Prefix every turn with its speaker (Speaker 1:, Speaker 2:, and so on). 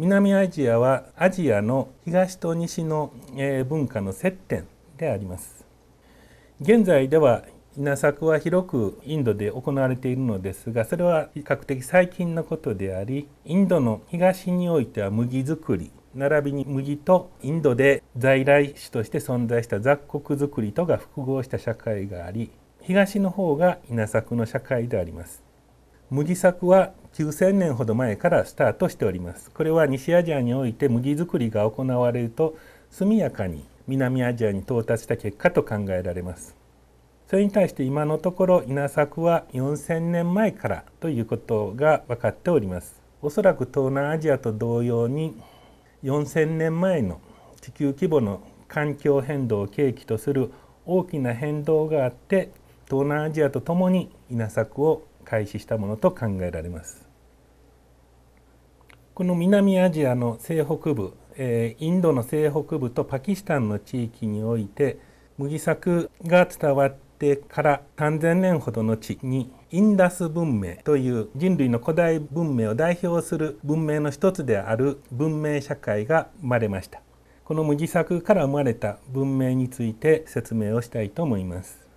Speaker 1: 南アジアはアジアの東と西の文化の接点であります現在では稲作は広くインドで行われているのですがそれは比較的最近のことでありインドの東においては麦作り並びに麦とインドで在来種として存在した雑穀作りとが複合した社会があり東の方が稲作の社会であります麦作は9000年ほど前からスタートしておりますこれは西アジアにおいて麦作りが行われると速やかに南アジアに到達した結果と考えられますそれに対して今のところ稲作は4000年前からということが分かっておりますおそらく東南アジアと同様に4000年前の地球規模の環境変動を契機とする大きな変動があって東南アジアとともに稲作を開始したものと考えられます。この南アジアの西北部、えインドの西北部とパキスタンの地域において麦作が伝わってから3000年ほどの地にインダス文明という人類の古代文明を代表する文明の一つである文明社会が生まれました。この麦作から生まれた文明について説明をしたいと思います。